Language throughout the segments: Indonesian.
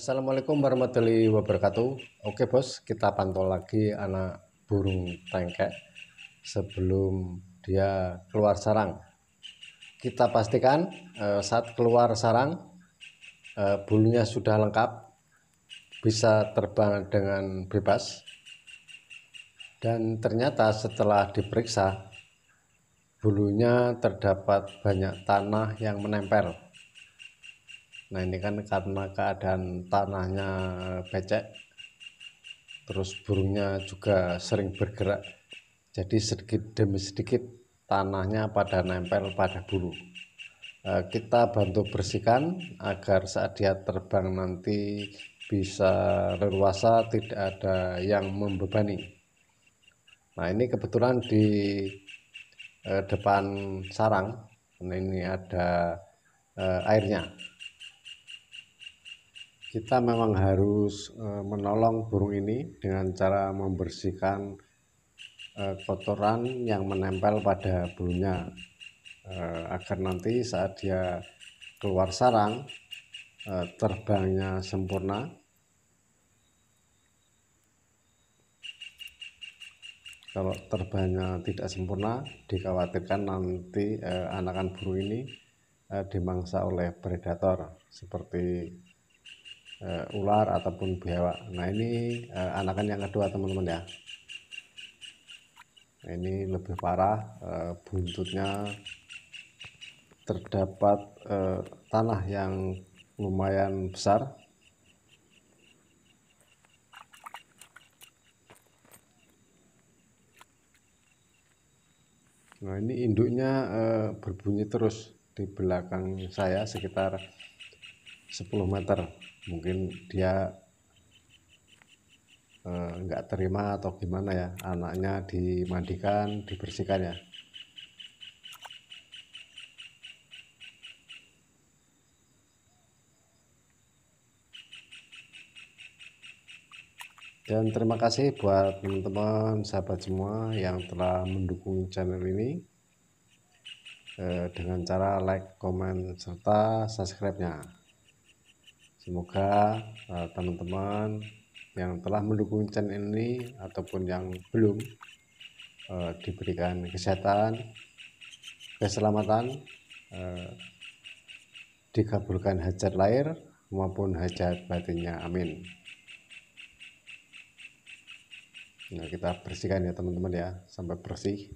Assalamualaikum warahmatullahi wabarakatuh. Oke bos, kita pantau lagi anak burung tengkek sebelum dia keluar sarang. Kita pastikan eh, saat keluar sarang eh, bulunya sudah lengkap, bisa terbang dengan bebas. Dan ternyata setelah diperiksa, bulunya terdapat banyak tanah yang menempel nah ini kan karena keadaan tanahnya becek terus burungnya juga sering bergerak jadi sedikit demi sedikit tanahnya pada nempel pada bulu eh, kita bantu bersihkan agar saat dia terbang nanti bisa leluasa tidak ada yang membebani nah ini kebetulan di eh, depan sarang nah, ini ada eh, airnya kita memang harus eh, menolong burung ini dengan cara membersihkan eh, kotoran yang menempel pada bulunya eh, agar nanti saat dia keluar sarang terbangnya sempurna kalau terbangnya tidak sempurna dikhawatirkan nanti anakan burung ini dimangsa oleh predator seperti uh, ular ataupun biawak nah ini uh, anakan yang kedua teman-teman ya nah, ini lebih parah uh, buntutnya terdapat uh, tanah yang lumayan besar Nah ini induknya uh, berbunyi terus di belakang saya sekitar 10 meter mungkin dia eh, nggak eh, terima atau gimana ya anaknya dimandikan dibersihkan ya dan terima kasih buat teman-teman sahabat semua yang telah mendukung channel ini eh, dengan cara like, comment, serta subscribe-nya. Semoga eh, teman-teman uh, yang telah mendukung channel ini ataupun yang belum uh, diberikan kesehatan, keselamatan, uh, dikabulkan hajat lahir maupun hajat batinnya. Amin. Nah, kita bersihkan ya teman-teman ya sampai bersih.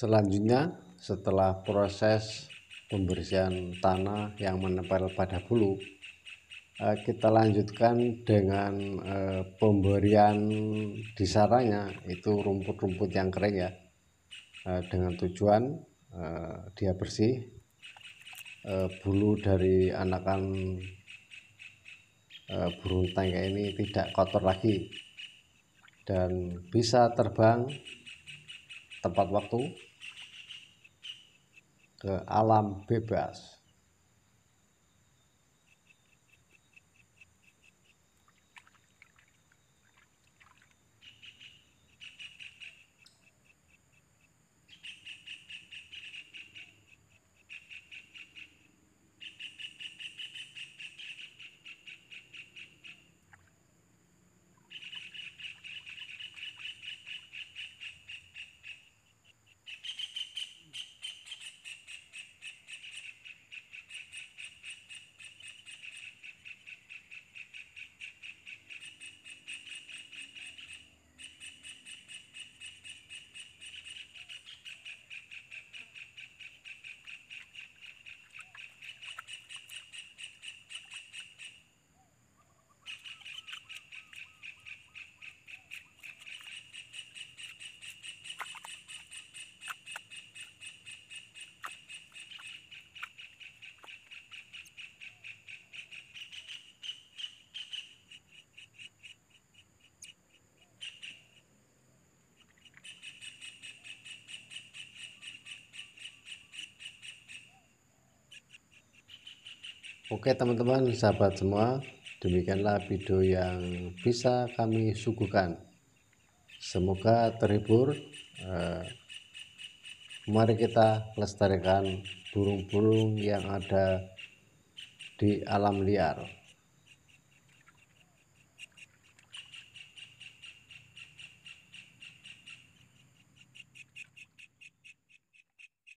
Selanjutnya, setelah proses pembersihan tanah yang menempel pada bulu, eh, kita lanjutkan dengan eh, pemberian di sarangnya, itu rumput-rumput yang kering ya, eh, dengan tujuan dia bersih, bulu dari anakan burung tangga ini tidak kotor lagi dan bisa terbang tepat waktu ke alam bebas Oke teman-teman sahabat semua demikianlah video yang bisa kami suguhkan semoga terhibur eh, mari kita lestarikan burung-burung yang ada di alam liar